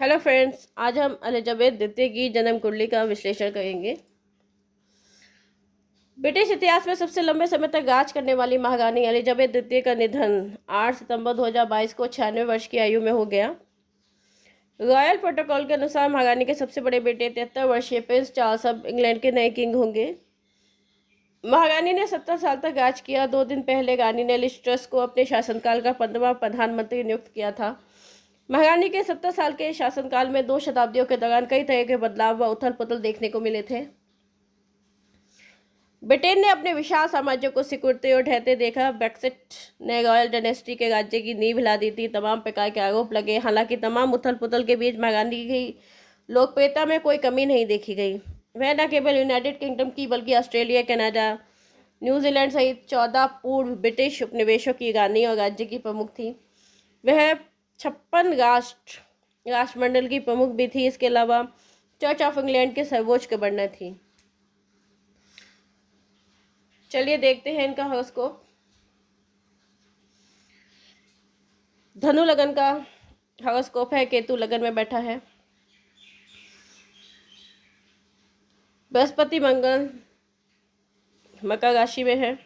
hello friends आज हम Elizabeth द्वितीय की जन्म कुंडली का विश्लेषण करेंगे ब्रिटिश इतिहास में सबसे लंबे समय तक राज करने वाली महारानी एलिजाबेथ द्वितीय का निधन 8 सितंबर 2022 को छियानवे वर्ष की आयु में हो गया रॉयल प्रोटोकॉल के अनुसार महारानी के सबसे बड़े बेटे तिहत्तर वर्षीय प्रिंस चार्ल्स अब इंग्लैंड के नए किंग होंगे महारानी ने सत्तर साल तक राज किया दो दिन पहले रानी ने लिस्ट्रस को अपने शासनकाल का पंद्रवा प्रधानमंत्री नियुक्त किया था महारानी के सत्तर साल के शासनकाल में दो शताब्दियों के दौरान कई तरह के बदलाव व उथल पुथल देखने को मिले थे ब्रिटेन ने अपने विशाल साम्राज्य को सिकुड़ते और ढहते देखा ब्रेक्सिट ने रॉयल डेनेस्टी के राज्य की नींव हिला दी थी तमाम प्रकार के आरोप लगे हालांकि तमाम उथल पुथल के बीच महारानी की लोकप्रियता में कोई कमी नहीं देखी गई वह न केवल यूनाइटेड किंगडम की बल्कि ऑस्ट्रेलिया कनाडा न्यूजीलैंड सहित चौदह पूर्व ब्रिटिश उपनिवेशों की रानी और राज्य की प्रमुख थी वह छप्पन राष्ट्र राष्ट्रमंडल की प्रमुख भी थी इसके अलावा चर्च ऑफ इंग्लैंड के सर्वोच्च गवर्नर थी चलिए देखते हैं इनका हॉरोस्कोप धनु लगन का हॉरोस्कोप है केतु लगन में बैठा है बृहस्पति मंगल मकर राशि में है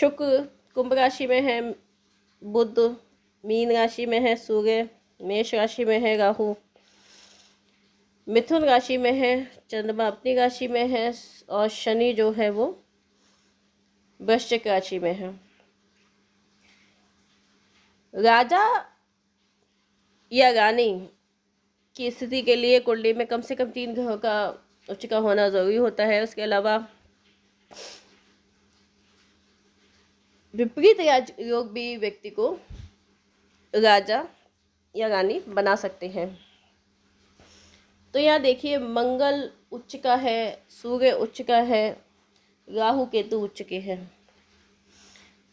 शुक्र कुंभ राशि में है बुद्ध मीन राशि में है सूर्य मेष राशि में है राहु मिथुन राशि में है चंद्रमा अपनी राशि में है और शनि जो है वो वृश्चिक राशि में है राजा या रानी की स्थिति के लिए कुंडली में कम से कम तीन ग्रहों का उच्च का होना ज़रूरी होता है उसके अलावा विपरीत राज योग भी व्यक्ति को राजा या रानी बना सकते हैं तो यहाँ देखिए मंगल उच्च का है सूर्य उच्च का है राहु केतु उच्च के हैं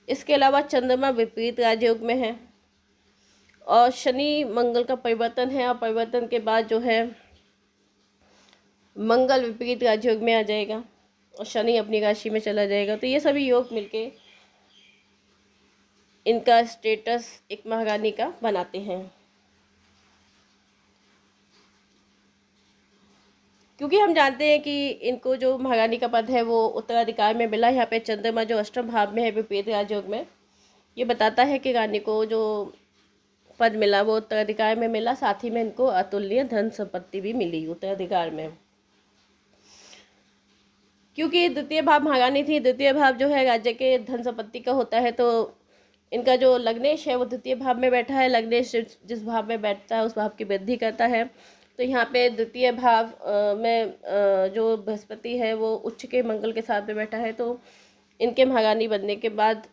इसके अलावा चंद्रमा विपरीत राजयोग में है और शनि मंगल का परिवर्तन है और परिवर्तन के बाद जो है मंगल विपरीत राजयोग में आ जाएगा और शनि अपनी राशि में चला जाएगा तो ये सभी योग मिलके इनका स्टेटस एक महारानी का बनाते हैं क्योंकि हम जानते हैं कि इनको जो महारानी का पद है वो उत्तराधिकार में मिला यहाँ पे चंद्रमा जो अष्टम भाव में है विपरीत राजयोग में ये बताता है कि रानी को जो पद मिला वो उत्तराधिकार में मिला साथ ही में इनको अतुल्य धन संपत्ति भी मिली उत्तराधिकार में क्योंकि द्वितीय भाव महारानी थी द्वितीय भाव जो है राज्य के धन संपत्ति का होता है तो इनका जो लग्नेश है वो द्वितीय भाव में बैठा है लग्नेश जिस भाव में बैठता है उस भाव की वृद्धि करता है तो यहाँ पे द्वितीय भाव में जो बृहस्पति है वो उच्च के मंगल के साथ में बैठा है तो इनके महागानी बनने के बाद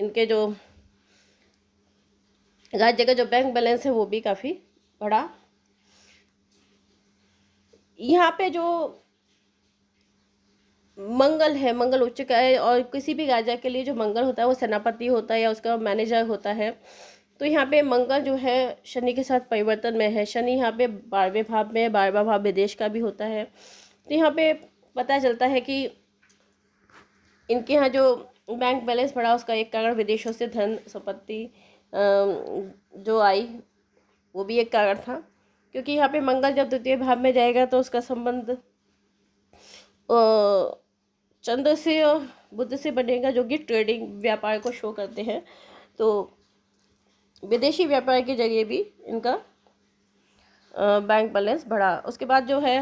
इनके जो राज्य का जो बैंक बैलेंस है वो भी काफ़ी बड़ा यहाँ पे जो मंगल है मंगल उच्च का है और किसी भी राजा के लिए जो मंगल होता है वो सेनापति होता है या उसका मैनेजर होता है तो यहाँ पे मंगल जो है शनि के साथ परिवर्तन में है शनि यहाँ पे बारहवें भाव में बारहवा भाव विदेश का भी होता है तो यहाँ पे पता चलता है कि इनके यहाँ जो बैंक बैलेंस पड़ा उसका एक कारण विदेशों से धन संपत्ति जो आई वो भी एक कारण था क्योंकि यहाँ पे मंगल जब द्वितीय भाव में जाएगा तो उसका संबंध चंद्र से और बुद्ध से बनेगा जो कि ट्रेडिंग व्यापार को शो करते हैं तो विदेशी व्यापार के जरिए भी इनका बैंक बैलेंस बढ़ा उसके बाद जो है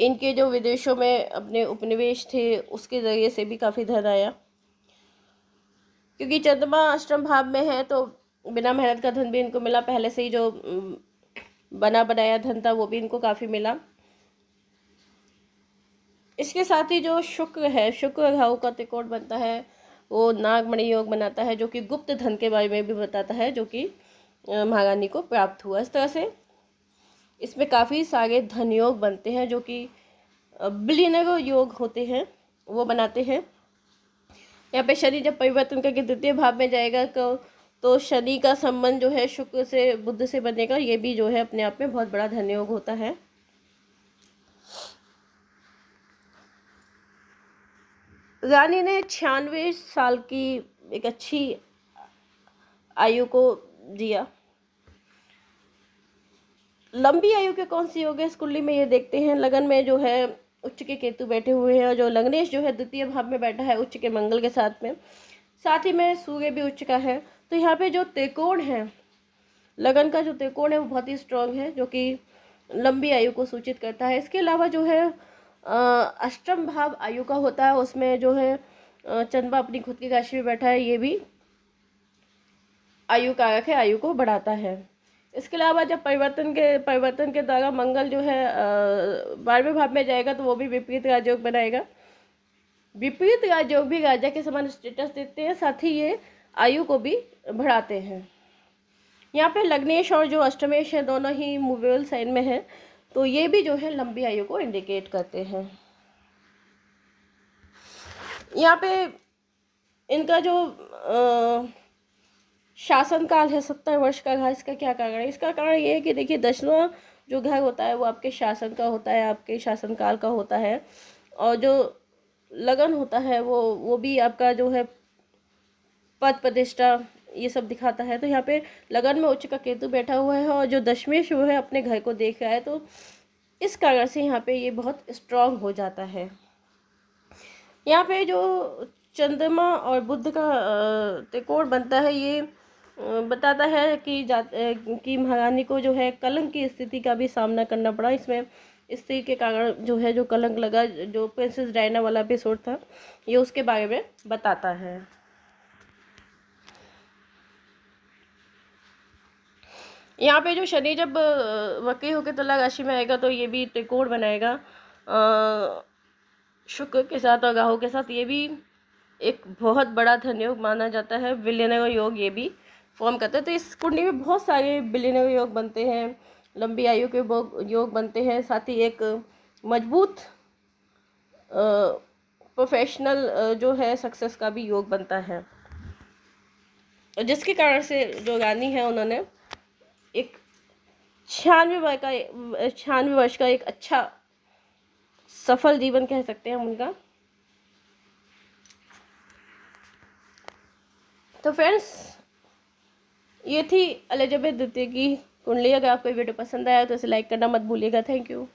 इनके जो विदेशों में अपने उपनिवेश थे उसके ज़रिए से भी काफ़ी धन आया क्योंकि चंद्रमा अष्टम भाव में है तो बिना मेहनत का धन भी इनको मिला पहले से ही जो बना बनाया धन था वो भी इनको काफ़ी मिला इसके साथ ही जो शुक्र है शुक्र राहु का त्रिकोण बनता है वो नागमणि योग बनाता है जो कि गुप्त धन के बारे में भी बताता है जो कि महारानी को प्राप्त हुआ इस तरह से इसमें काफ़ी सारे धन योग बनते हैं जो कि बिलीनर योग होते हैं वो बनाते हैं यहाँ पे शनि जब परिवर्तन करके द्वितीय भाव में जाएगा तो, तो शनि का संबंध जो है शुक्र से बुद्ध से बनेगा ये भी जो है अपने आप में बहुत बड़ा धन योग होता है रानी ने छियानवे साल की एक अच्छी आयु को दिया लंबी आयु के कौन सी है इस कुंडली में ये देखते हैं लगन में जो है उच्च के केतु बैठे हुए हैं और जो लग्नेश जो है द्वितीय भाव में बैठा है उच्च के मंगल के साथ में साथ ही में सूर्य भी उच्च का है तो यहाँ पे जो त्रिकोण है लगन का जो त्रिकोण है वो बहुत ही स्ट्रांग है जो कि लंबी आयु को सूचित करता है इसके अलावा जो है अष्टम भाव आयु का होता है उसमें जो है चंद्रमा अपनी खुद की राशि में बैठा है ये भी आयु कारक है आयु को बढ़ाता है इसके अलावा जब परिवर्तन के परिवर्तन के द्वारा मंगल जो है बारहवें भाव में जाएगा तो वो भी विपरीत राजयोग बनाएगा विपरीत राजयोग भी राजा के समान स्टेटस देते हैं साथ ही ये आयु को भी बढ़ाते हैं यहाँ पे लग्नेश और जो अष्टमेश हैं दोनों ही मूवेबल साइन में हैं तो ये भी जो है लंबी आयु को इंडिकेट करते हैं यहाँ पे इनका जो शासनकाल शासन काल है सत्तर वर्ष का घर इसका क्या कारण है इसका कारण ये है कि देखिए दसवा जो घर होता है वो आपके शासन का होता है आपके शासनकाल का होता है और जो लगन होता है वो वो भी आपका जो है पद प्रतिष्ठा ये सब दिखाता है तो यहाँ पे लगन में उच्च का केतु बैठा हुआ है और जो दशमेश वो है अपने घर को देख रहा है तो इस कारण से यहाँ पे ये बहुत स्ट्रांग हो जाता है यहाँ पे जो चंद्रमा और बुद्ध का त्रिकोण बनता है ये बताता है कि जा कि महारानी को जो है कलंक की स्थिति का भी सामना करना पड़ा इसमें स्त्री के कारण जो है जो कलंक लगा जो प्रिंसेस डायना वाला एपिसोड था ये उसके बारे में बताता है यहाँ पे जो शनि जब वकी होकर तुला राशि में आएगा तो ये भी त्रिकोण बनाएगा शुक्र के साथ और गाहू के साथ ये भी एक बहुत बड़ा धन योग माना जाता है का योग ये भी फॉर्म करता है तो इस कुंडली में बहुत सारे का योग बनते हैं लंबी आयु के योग बनते हैं साथ ही एक मजबूत प्रोफेशनल जो है सक्सेस का भी योग बनता है जिसके कारण से जो रानी है उन्होंने एक छियानवे वर्ष का छियानवे वर्ष का एक अच्छा सफल जीवन कह सकते हैं हम उनका तो फ्रेंड्स ये थी एलिजाबेथ द्वितीय की कुंडली अगर आपको वीडियो पसंद आया तो इसे लाइक करना मत भूलिएगा थैंक यू